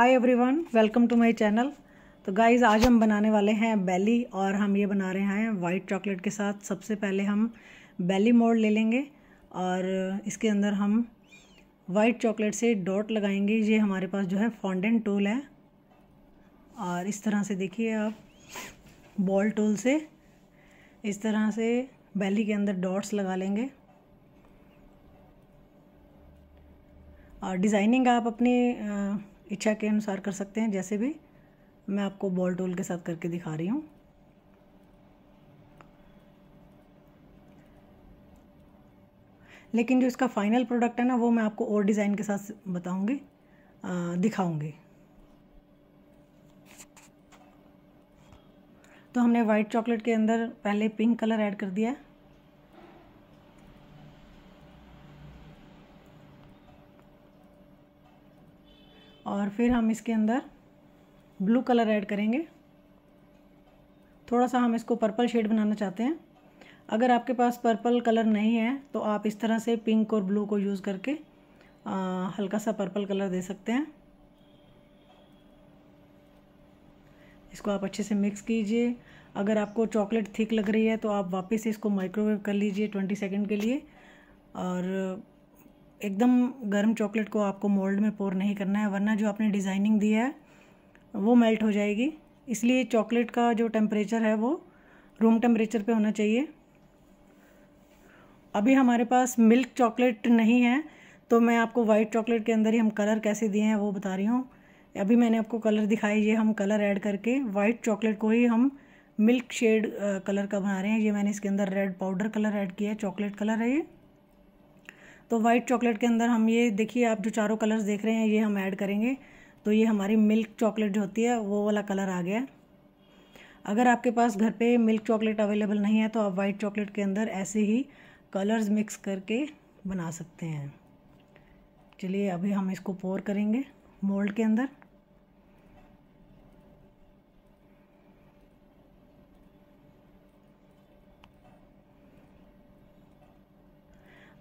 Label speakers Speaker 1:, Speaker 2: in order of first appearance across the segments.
Speaker 1: hi everyone welcome to my channel तो guys आज हम बनाने वाले हैं बेली और हम ये बना रहे हैं वाइट चॉकलेट के साथ सबसे पहले हम बेली मोड़ ले लेंगे और इसके अंदर हम वाइट चॉकलेट से डॉट लगाएंगे ये हमारे पास जो है फॉन्डेंट टूल है और इस तरह से देखिए आप बॉल टूल से इस तरह से बैली के अंदर डॉट्स लगा लेंगे और डिज़ाइनिंग आप अपने इच्छा के अनुसार कर सकते हैं जैसे भी मैं आपको बॉल टोल के साथ करके दिखा रही हूँ लेकिन जो इसका फाइनल प्रोडक्ट है ना वो मैं आपको और डिज़ाइन के साथ बताऊँगी दिखाऊँगी तो हमने वाइट चॉकलेट के अंदर पहले पिंक कलर ऐड कर दिया है और फिर हम इसके अंदर ब्लू कलर ऐड करेंगे थोड़ा सा हम इसको पर्पल शेड बनाना चाहते हैं अगर आपके पास पर्पल कलर नहीं है तो आप इस तरह से पिंक और ब्लू को यूज़ करके आ, हल्का सा पर्पल कलर दे सकते हैं इसको आप अच्छे से मिक्स कीजिए अगर आपको चॉकलेट थिक लग रही है तो आप वापस इसको माइक्रोवेव कर लीजिए ट्वेंटी सेकेंड के लिए और एकदम गर्म चॉकलेट को आपको मोल्ड में पोर नहीं करना है वरना जो आपने डिज़ाइनिंग दी है वो मेल्ट हो जाएगी इसलिए चॉकलेट का जो टेम्परेचर है वो रूम टेम्परेचर पे होना चाहिए अभी हमारे पास मिल्क चॉकलेट नहीं है तो मैं आपको वाइट चॉकलेट के अंदर ही हम कलर कैसे दिए हैं वो बता रही हूँ अभी मैंने आपको कलर दिखाई ये हम कलर ऐड करके वाइट चॉकलेट को ही हम मिल्क शेड कलर का बना रहे हैं ये मैंने इसके अंदर रेड पाउडर कलर ऐड किया है चॉकलेट कलर है ये तो वाइट चॉकलेट के अंदर हम ये देखिए आप जो चारों कलर्स देख रहे हैं ये हम ऐड करेंगे तो ये हमारी मिल्क चॉकलेट जो होती है वो वाला कलर आ गया अगर आपके पास घर पे मिल्क चॉकलेट अवेलेबल नहीं है तो आप वाइट चॉकलेट के अंदर ऐसे ही कलर्स मिक्स करके बना सकते हैं चलिए अभी हम इसको पोर करेंगे मोल्ड के अंदर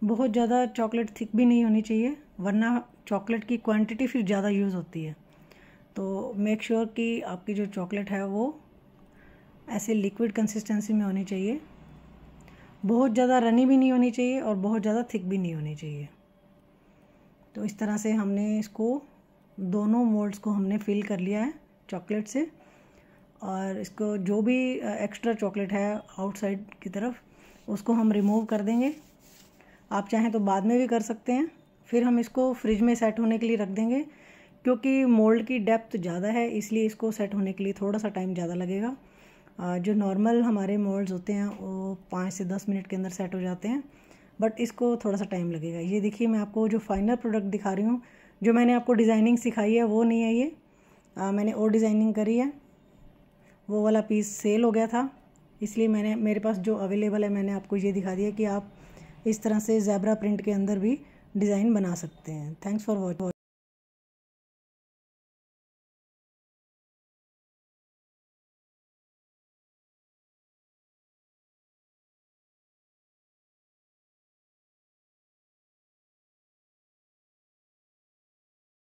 Speaker 1: बहुत ज़्यादा चॉकलेट थिक भी नहीं होनी चाहिए वरना चॉकलेट की क्वांटिटी फिर ज़्यादा यूज़ होती है तो मेक श्योर sure कि आपकी जो चॉकलेट है वो ऐसे लिक्विड कंसिस्टेंसी में होनी चाहिए बहुत ज़्यादा रनी भी नहीं होनी चाहिए और बहुत ज़्यादा थिक भी नहीं होनी चाहिए तो इस तरह से हमने इसको दोनों मोल्ड्स को हमने फिल कर लिया है चॉकलेट से और इसको जो भी एक्स्ट्रा चॉकलेट है आउटसाइड की तरफ उसको हम रिमूव कर देंगे आप चाहें तो बाद में भी कर सकते हैं फिर हम इसको फ्रिज में सेट होने के लिए रख देंगे क्योंकि मोल्ड की डेप्थ ज़्यादा है इसलिए इसको सेट होने के लिए थोड़ा सा टाइम ज़्यादा लगेगा जो नॉर्मल हमारे मोल्ड्स होते हैं वो पाँच से दस मिनट के अंदर सेट हो जाते हैं बट इसको थोड़ा सा टाइम लगेगा ये देखिए मैं आपको जो फाइनल प्रोडक्ट दिखा रही हूँ जो मैंने आपको डिज़ाइनिंग सिखाई है वो नहीं है ये आ, मैंने और डिज़ाइनिंग करी है वो वाला पीस सेल हो गया था इसलिए मैंने मेरे पास जो अवेलेबल है मैंने आपको ये दिखा दिया कि आप इस तरह से जैबरा प्रिंट के अंदर भी डिज़ाइन बना सकते हैं थैंक्स फॉर वॉच